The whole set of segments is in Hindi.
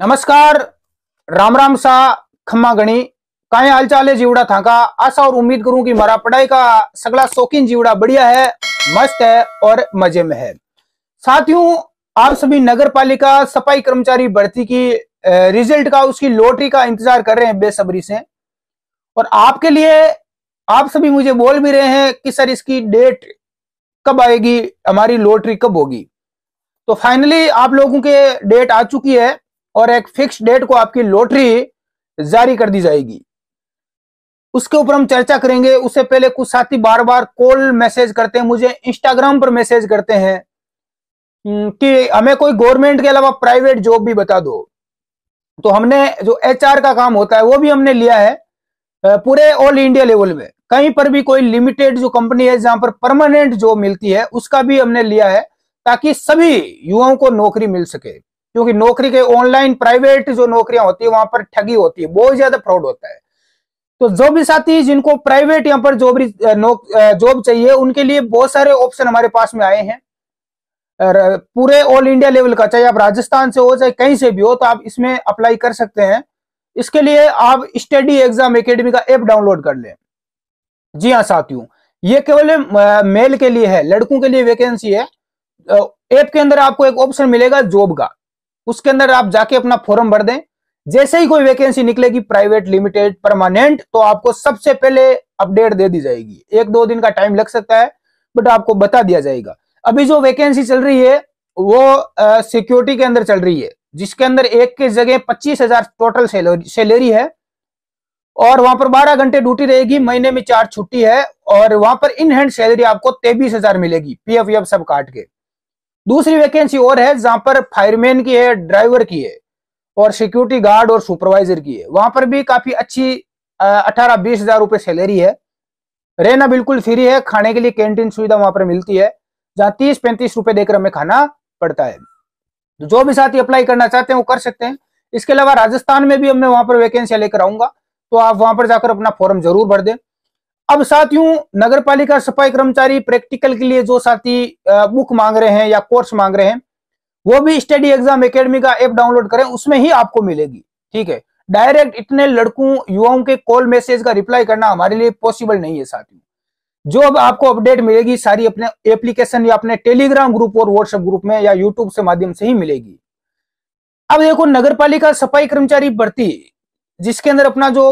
नमस्कार राम राम सा खम्मा गणी काय हालचाल है जीवड़ा था का आशा और उम्मीद करूं कि हमारा पढ़ाई का सगला शौकीन जीवड़ा बढ़िया है मस्त है और मजे में है साथियों आप सभी नगर पालिका सफाई कर्मचारी भर्ती की रिजल्ट का उसकी लॉटरी का इंतजार कर रहे हैं बेसब्री से और आपके लिए आप सभी मुझे बोल भी रहे हैं कि सर इसकी डेट कब आएगी हमारी लॉटरी कब होगी तो फाइनली आप लोगों के डेट आ चुकी है और एक फिक्स डेट को आपकी लॉटरी जारी कर दी जाएगी उसके ऊपर हम चर्चा करेंगे उससे पहले कुछ साथी बार बार कॉल मैसेज करते हैं मुझे इंस्टाग्राम पर मैसेज करते हैं हम्म, कि हमें कोई गवर्नमेंट के अलावा प्राइवेट जॉब भी बता दो तो हमने जो एचआर का काम होता है वो भी हमने लिया है पूरे ऑल इंडिया लेवल में कहीं पर भी कोई लिमिटेड जो कंपनी है जहां पर परमानेंट जॉब मिलती है उसका भी हमने लिया है ताकि सभी युवाओं को नौकरी मिल सके क्योंकि नौकरी के ऑनलाइन प्राइवेट जो नौकरियां होती है वहां पर ठगी होती है बहुत ज्यादा फ्रॉड होता है तो जो भी साथी जिनको प्राइवेट यहाँ पर जॉब जॉब चाहिए उनके लिए बहुत सारे ऑप्शन हमारे पास में आए हैं पूरे ऑल इंडिया लेवल का चाहे आप राजस्थान से हो चाहे कहीं से भी हो तो आप इसमें अप्लाई कर सकते हैं इसके लिए आप स्टडी एग्जाम एकेडमी का ऐप डाउनलोड कर लें जी हाँ साथियों ये केवल मेल के लिए है लड़कों के लिए वैकेंसी है ऐप के अंदर आपको एक ऑप्शन मिलेगा जॉब का उसके अंदर आप जाके अपना फॉर्म भर दें जैसे ही कोई वैकेंसी निकलेगी प्राइवेट लिमिटेड परमानेंट तो आपको सबसे पहले अपडेट दे दी जाएगी एक दो दिन का टाइम लग सकता है बट आपको बता दिया जाएगा अभी जो वैकेंसी चल रही है वो सिक्योरिटी के अंदर चल रही है जिसके अंदर एक के जगह पच्चीस हजार टोटल सैलरी है और वहां पर बारह घंटे ड्यूटी रहेगी महीने में चार छुट्टी है और वहां पर इन हैंड सैलरी आपको तेबीस हजार मिलेगी एफ सब काट के दूसरी वैकेंसी और है जहां पर फायरमैन की है ड्राइवर की है और सिक्योरिटी गार्ड और सुपरवाइजर की है वहां पर भी काफी अच्छी अठारह बीस हजार रुपये सैलरी है रहना बिल्कुल फ्री है खाने के लिए कैंटीन सुविधा वहां पर मिलती है जहां तीस पैंतीस रुपए देकर हमें खाना पड़ता है तो जो भी साथी अप्लाई करना चाहते हैं वो कर सकते हैं इसके अलावा राजस्थान में भी अब मैं वहां पर वैकेंसियां लेकर आऊंगा तो आप वहां पर जाकर अपना फॉर्म जरूर भर दें अब साथियों नगर पालिका सफाई कर्मचारी प्रैक्टिकल के लिए जो साथी बुक मांग रहे हैं या कोर्स मांग रहे हैं वो भी स्टडी एग्जाम एकेडमी का ऐप डाउनलोड करें उसमें ही आपको मिलेगी ठीक है डायरेक्ट इतने लड़कों युवाओं के कॉल मैसेज का रिप्लाई करना हमारे लिए पॉसिबल नहीं है साथियों जो अब आपको अपडेट मिलेगी सारी अपने एप्लीकेशन या अपने टेलीग्राम ग्रुप और व्हाट्सएप ग्रुप में या यूट्यूब से माध्यम से ही मिलेगी अब देखो नगर पालिका सफाई कर्मचारी भर्ती जिसके अंदर अपना जो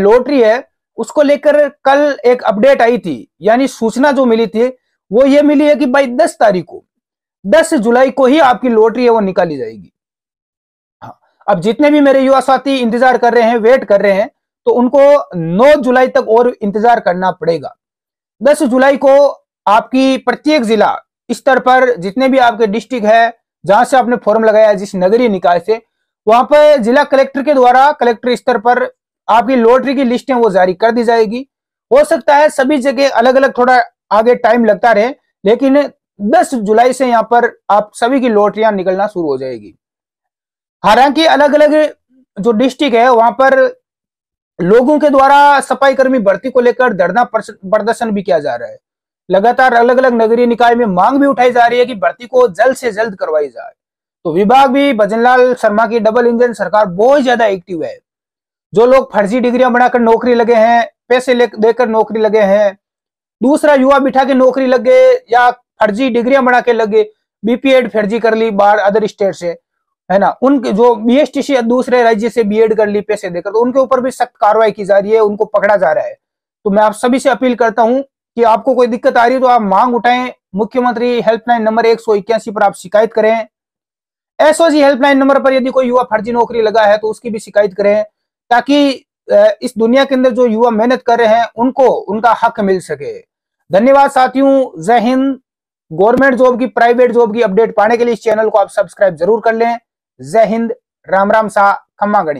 लॉटरी है उसको लेकर कल एक अपडेट आई थी यानी सूचना जो मिली थी वो ये मिली है कि भाई दस तारीख को दस जुलाई को ही आपकी लॉटरी है वो निकाली जाएगी हाँ अब जितने भी मेरे युवा साथी इंतजार कर रहे हैं वेट कर रहे हैं तो उनको 9 जुलाई तक और इंतजार करना पड़ेगा 10 जुलाई को आपकी प्रत्येक जिला स्तर पर जितने भी आपके डिस्ट्रिक्ट है जहां से आपने फॉर्म लगाया जिस नगरीय निकाय से वहां पर जिला कलेक्टर के द्वारा कलेक्टर स्तर पर आपकी लॉटरी की लिस्ट है वो जारी कर दी जाएगी हो सकता है सभी जगह अलग अलग थोड़ा आगे टाइम लगता रहे लेकिन 10 जुलाई से यहाँ पर आप सभी की लॉटरियां निकलना शुरू हो जाएगी हालांकि अलग अलग जो डिस्ट्रिक्ट है वहां पर लोगों के द्वारा सफाई कर्मी भर्ती को लेकर धरना प्रदर्शन भी किया जा रहा है लगातार अलग अलग नगरीय निकाय में मांग भी उठाई जा रही है कि भर्ती को जल्द से जल्द करवाई जाए तो विभाग भी भजनलाल शर्मा की डबल इंजन सरकार बहुत ज्यादा एक्टिव है जो लोग फर्जी डिग्रियां बनाकर नौकरी लगे हैं पैसे देकर नौकरी लगे हैं दूसरा युवा बिठा के नौकरी लगे या फर्जी डिग्रियां बना के लगे बीपीएड फर्जी कर ली बाहर अदर स्टेट से है ना उनके जो बीएसटीसी दूसरे राज्य से बीएड कर ली पैसे देकर तो उनके ऊपर भी सख्त कार्रवाई की जा रही है उनको पकड़ा जा रहा है तो मैं आप सभी से अपील करता हूं कि आपको कोई दिक्कत आ रही है तो आप मांग उठाएं मुख्यमंत्री हेल्पलाइन नंबर एक पर आप शिकायत करें एसओजी हेल्पलाइन नंबर पर यदि कोई युवा फर्जी नौकरी लगा है तो उसकी भी शिकायत करें ताकि इस दुनिया के अंदर जो युवा मेहनत कर रहे हैं उनको उनका हक मिल सके धन्यवाद साथियों जय हिंद गवर्नमेंट जॉब की प्राइवेट जॉब की अपडेट पाने के लिए इस चैनल को आप सब्सक्राइब जरूर कर लें जय हिंद राम राम सा खम्मा गणी